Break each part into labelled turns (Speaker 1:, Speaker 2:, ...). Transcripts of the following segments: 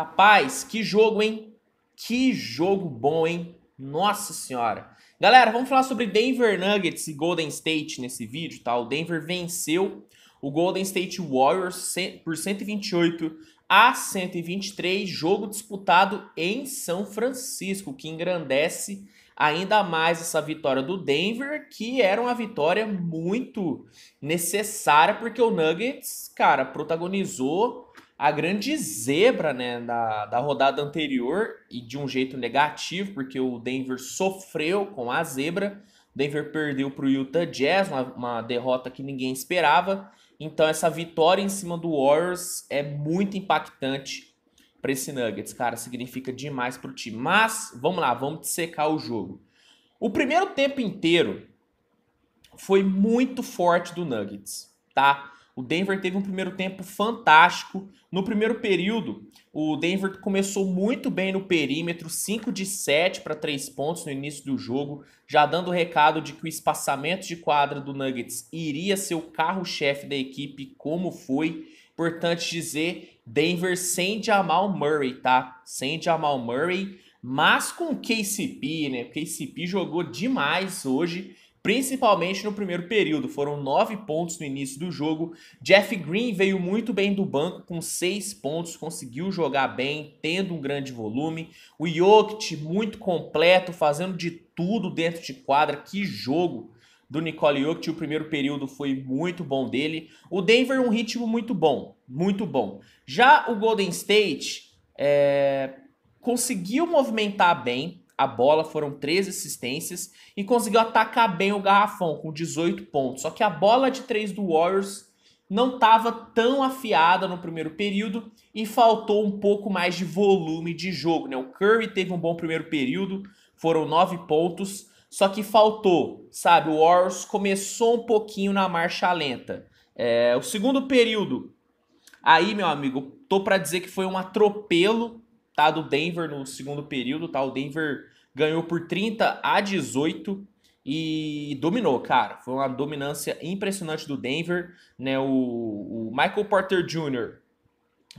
Speaker 1: Rapaz, que jogo, hein? Que jogo bom, hein? Nossa senhora. Galera, vamos falar sobre Denver Nuggets e Golden State nesse vídeo, tá? O Denver venceu o Golden State Warriors por 128 a 123, jogo disputado em São Francisco, que engrandece ainda mais essa vitória do Denver, que era uma vitória muito necessária, porque o Nuggets, cara, protagonizou a grande zebra né, da, da rodada anterior, e de um jeito negativo, porque o Denver sofreu com a zebra. O Denver perdeu para o Utah Jazz, uma, uma derrota que ninguém esperava. Então, essa vitória em cima do Warriors é muito impactante para esse Nuggets, cara. Significa demais para o time. Mas, vamos lá, vamos secar o jogo. O primeiro tempo inteiro foi muito forte do Nuggets, tá? O Denver teve um primeiro tempo fantástico. No primeiro período, o Denver começou muito bem no perímetro, 5 de 7 para 3 pontos no início do jogo, já dando o recado de que o espaçamento de quadra do Nuggets iria ser o carro-chefe da equipe, como foi. Importante dizer, Denver sem Jamal Murray, tá? Sem Jamal Murray, mas com o KCP, né? O KCP jogou demais hoje principalmente no primeiro período. Foram nove pontos no início do jogo. Jeff Green veio muito bem do banco com seis pontos, conseguiu jogar bem, tendo um grande volume. O Jokic muito completo, fazendo de tudo dentro de quadra. Que jogo! do Nicole Jokic. O primeiro período foi muito bom dele. O Denver, um ritmo muito bom, muito bom. Já o Golden State é, conseguiu movimentar bem, a bola, foram três assistências e conseguiu atacar bem o garrafão com 18 pontos. Só que a bola de três do Warriors não estava tão afiada no primeiro período e faltou um pouco mais de volume de jogo. Né? O Curry teve um bom primeiro período, foram nove pontos, só que faltou, sabe? O Warriors começou um pouquinho na marcha lenta. É, o segundo período, aí, meu amigo, tô para dizer que foi um atropelo tá, do Denver no segundo período. Tá? O Denver ganhou por 30 a 18 e dominou, cara. Foi uma dominância impressionante do Denver, né? O, o Michael Porter Jr.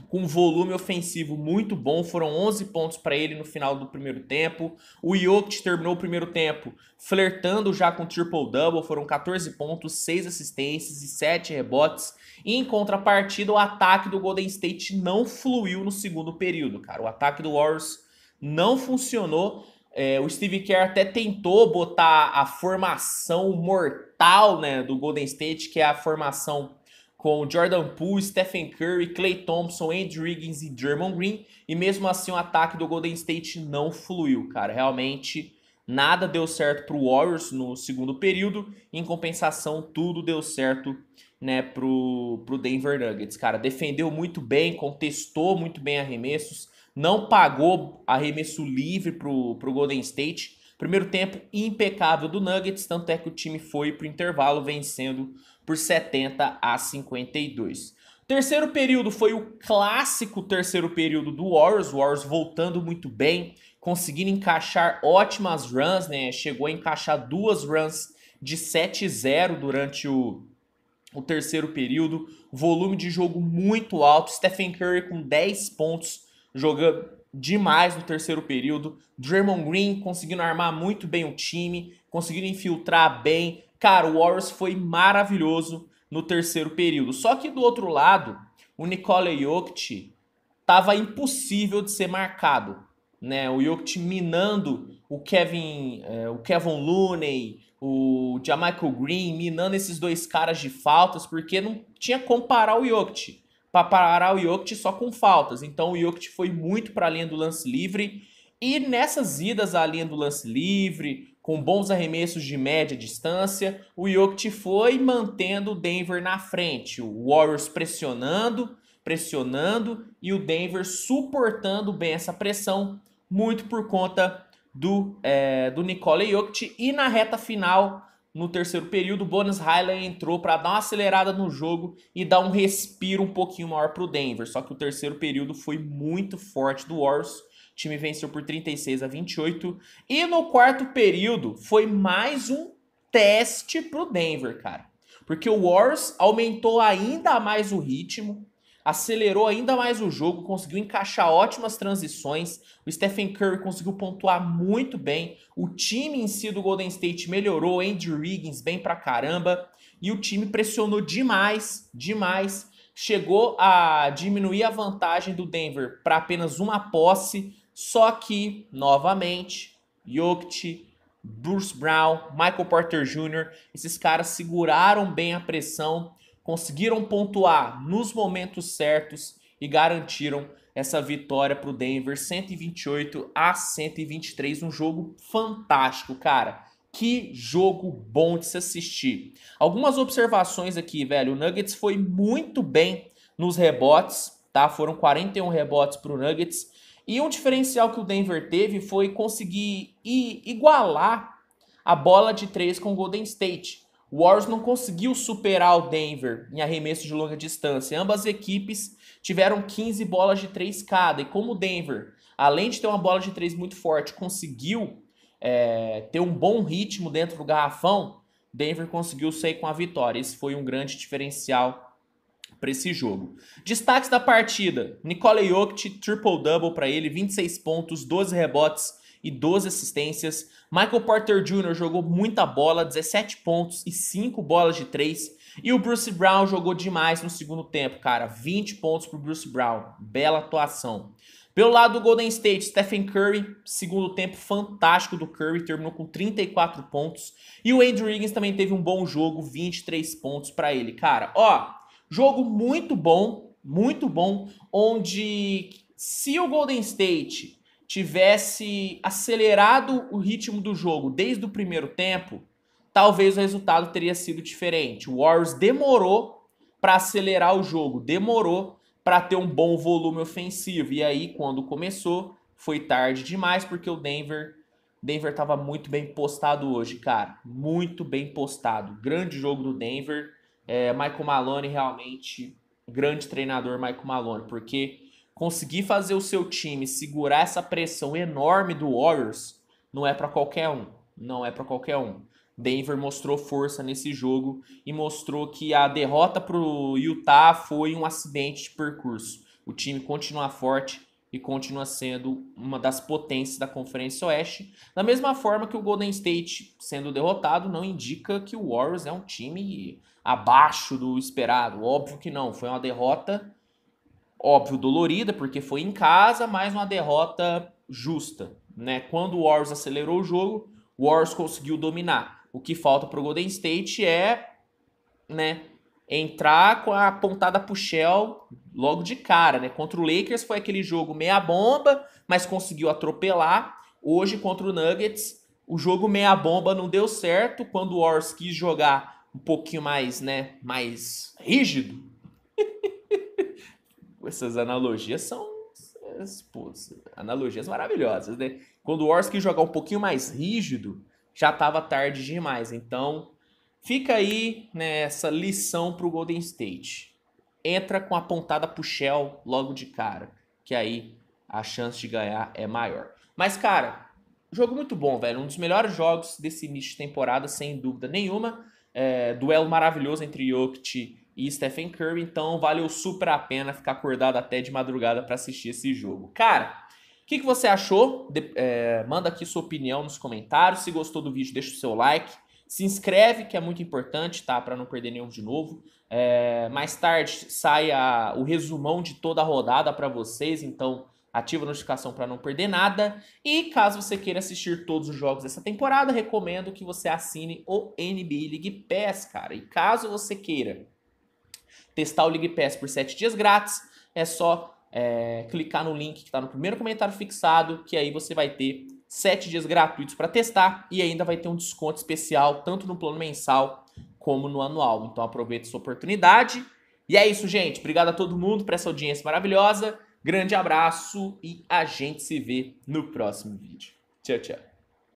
Speaker 1: com volume ofensivo muito bom, foram 11 pontos para ele no final do primeiro tempo. O Jokic terminou o primeiro tempo flertando já com triple double, foram 14 pontos, 6 assistências e 7 rebotes. E em contrapartida, o ataque do Golden State não fluiu no segundo período, cara. O ataque do Warriors não funcionou é, o Steve Kerr até tentou botar a formação mortal né, do Golden State, que é a formação com Jordan Poole, Stephen Curry, Clay Thompson, Andrew Wiggins e German Green, e mesmo assim o ataque do Golden State não fluiu, cara. Realmente nada deu certo para o Warriors no segundo período, em compensação tudo deu certo né, para pro Denver Nuggets, cara. Defendeu muito bem, contestou muito bem arremessos, não pagou arremesso livre pro, pro Golden State. Primeiro tempo impecável do Nuggets, tanto é que o time foi pro intervalo vencendo por 70 a 52. Terceiro período foi o clássico terceiro período do Warriors, o Warriors voltando muito bem, conseguindo encaixar ótimas runs, né? Chegou a encaixar duas runs de 7-0 durante o, o terceiro período. Volume de jogo muito alto. Stephen Curry com 10 pontos jogando demais no terceiro período. Draymond Green conseguindo armar muito bem o time, conseguindo infiltrar bem. Cara, o Warriors foi maravilhoso no terceiro período. Só que do outro lado, o Nikola Jokic tava impossível de ser marcado, né? O Jokic minando o Kevin, eh, o Kevin Looney, o Jamaica Green, minando esses dois caras de faltas, porque não tinha como parar o Jokic para parar o Jokic só com faltas. Então o Jokic foi muito para a linha do lance livre e nessas idas à linha do lance livre, com bons arremessos de média distância, o Jokic foi mantendo o Denver na frente, o Warriors pressionando, pressionando e o Denver suportando bem essa pressão, muito por conta do, é, do Nikola Jokic. E na reta final, no terceiro período, o Bonas Highland entrou para dar uma acelerada no jogo e dar um respiro um pouquinho maior para o Denver. Só que o terceiro período foi muito forte do Warriors. O time venceu por 36 a 28. E no quarto período foi mais um teste para o Denver, cara. Porque o Warriors aumentou ainda mais o ritmo, acelerou ainda mais o jogo, conseguiu encaixar ótimas transições. O Stephen Curry conseguiu pontuar muito bem. O time em si do Golden State melhorou, Andrew Wiggins bem pra caramba. E o time pressionou demais, demais. Chegou a diminuir a vantagem do Denver para apenas uma posse, só que, novamente, Jokic, Bruce Brown, Michael Porter Jr., esses caras seguraram bem a pressão conseguiram pontuar nos momentos certos e garantiram essa vitória para o Denver 128 a 123, um jogo fantástico, cara. Que jogo bom de se assistir. Algumas observações aqui, velho. O Nuggets foi muito bem nos rebotes, tá? Foram 41 rebotes para o Nuggets. E um diferencial que o Denver teve foi conseguir igualar a bola de três com o Golden State. O Warriors não conseguiu superar o Denver em arremesso de longa distância. Ambas equipes tiveram 15 bolas de 3 cada. E como o Denver, além de ter uma bola de 3 muito forte, conseguiu é, ter um bom ritmo dentro do garrafão, Denver conseguiu sair com a vitória. Esse foi um grande diferencial para esse jogo. Destaques da partida: Nicole Jokic, triple-double para ele, 26 pontos, 12 rebotes, e 12 assistências. Michael Porter Jr. jogou muita bola, 17 pontos e 5 bolas de 3. E o Bruce Brown jogou demais no segundo tempo, cara. 20 pontos o Bruce Brown. Bela atuação. Pelo lado do Golden State, Stephen Curry, segundo tempo fantástico do Curry, terminou com 34 pontos. E o Andrew Wiggins também teve um bom jogo, 23 pontos para ele. Cara, ó, jogo muito bom, muito bom, onde se o Golden State tivesse acelerado o ritmo do jogo desde o primeiro tempo, talvez o resultado teria sido diferente. O Warriors demorou para acelerar o jogo, demorou para ter um bom volume ofensivo. E aí, quando começou, foi tarde demais porque o Denver Denver estava muito bem postado hoje, cara. Muito bem postado. Grande jogo do Denver. É, Michael Malone realmente grande treinador, Michael Malone, porque conseguir fazer o seu time segurar essa pressão enorme do Warriors não é para qualquer um. Não é para qualquer um. Denver mostrou força nesse jogo e mostrou que a derrota para o Utah foi um acidente de percurso. O time continua forte e continua sendo uma das potências da Conferência Oeste. Da mesma forma que o Golden State sendo derrotado não indica que o Warriors é um time abaixo do esperado. Óbvio que não, foi uma derrota óbvio, dolorida, porque foi em casa, mas uma derrota justa. Né? Quando o Warriors acelerou o jogo, o Warriors conseguiu dominar. O que falta para o Golden State é né, entrar com a pontada o Shell logo de cara. Né? Contra o Lakers foi aquele jogo meia bomba, mas conseguiu atropelar. Hoje, contra o Nuggets, o jogo meia bomba não deu certo. Quando o Warriors quis jogar um pouquinho mais, né, mais rígido, essas analogias são pô, analogias maravilhosas, né? Quando o Orsky jogar um pouquinho mais rígido, já tava tarde demais. Então, fica aí nessa né, lição para o Golden State. Entra com a pontada pro Shell logo de cara, que aí a chance de ganhar é maior. Mas, cara, jogo muito bom, velho. Um dos melhores jogos desse início de temporada, sem dúvida nenhuma. É, duelo maravilhoso entre Jokic e Stephen Curry, então valeu super a pena ficar acordado até de madrugada para assistir esse jogo. Cara, o que, que, você achou? De, é, manda aqui sua opinião nos comentários. Se gostou do vídeo, deixa o seu like. Se inscreve, que é muito importante, tá? Para não perder nenhum de novo. É, mais tarde sai a, o resumão de toda a rodada para vocês, então ativa a notificação para não perder nada. E caso você queira assistir todos os jogos dessa temporada, recomendo que você assine o NBA League Pass, cara. E caso você queira testar o League Pass por 7 dias grátis, é só é, clicar no link que está no primeiro comentário fixado, que aí você vai ter 7 dias gratuitos para testar e ainda vai ter um desconto especial, tanto no plano mensal como no anual. Então aproveite essa oportunidade. E é isso, gente. Obrigado a todo mundo por essa audiência maravilhosa. Grande abraço e a gente se vê no próximo vídeo. Tchau, tchau.